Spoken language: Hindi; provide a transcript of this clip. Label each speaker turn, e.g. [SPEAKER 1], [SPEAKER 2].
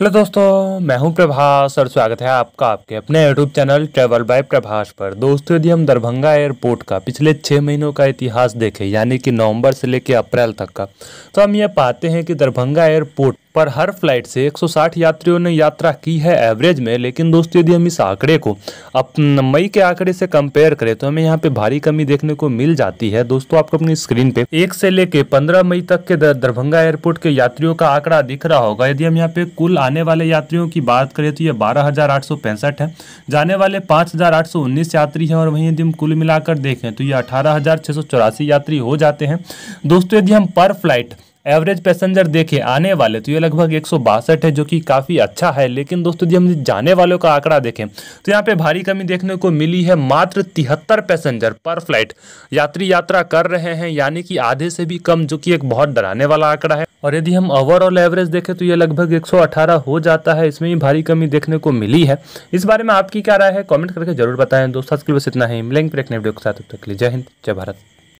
[SPEAKER 1] हेलो
[SPEAKER 2] दोस्तों मैं हूं प्रभास और स्वागत है आपका आपके अपने YouTube channel travel by Prabhas पर दोस्तों यदि हम दरभंगा एयरपोर्ट का पिछले छः महीनों का इतिहास देखें यानी कि नवंबर से लेकर अप्रैल तक का तो हम ये पाते हैं कि दरभंगा एयरपोर्ट पर हर फ्लाइट से 160 यात्रियों ने यात्रा की है एवरेज में लेकिन दोस्तों यदि हम इस आंकड़े को अप मई के आंकड़े से कंपेयर करें तो हमें यहाँ पे भारी कमी देखने को मिल जाती है दोस्तों आपको अपनी स्क्रीन पे एक से लेके 15 मई तक के दरभंगा एयरपोर्ट के यात्रियों का आंकड़ा दिख रहा होगा यदि हम यहाँ पे कुल आने वाले यात्रियों की बात करें तो ये बारह है जाने वाले पाँच यात्री हैं और वहीं यदि हम कुल मिलाकर देखें तो ये अठारह यात्री हो जाते हैं दोस्तों यदि हम पर फ्लाइट एवरेज पैसेंजर देखें आने वाले तो ये लगभग एक है जो कि काफ़ी अच्छा है लेकिन दोस्तों यदि हम जाने वालों का आंकड़ा देखें तो यहाँ पे भारी कमी देखने को मिली है मात्र तिहत्तर पैसेंजर पर फ्लाइट यात्री यात्रा कर रहे हैं यानी कि आधे से भी कम जो कि एक बहुत डराने वाला आंकड़ा है और यदि हम ओवरऑल एवरेज देखें तो ये लगभग 118 हो जाता है इसमें भी भारी कमी देखने को मिली है इस बारे में आपकी क्या राय है कमेंट करके जरूर बताएं दोस्तों आज के लिए बस इतना ही मिलेंगे एक नए वीडियो के साथ तक के लिए जय हिंद जय भारत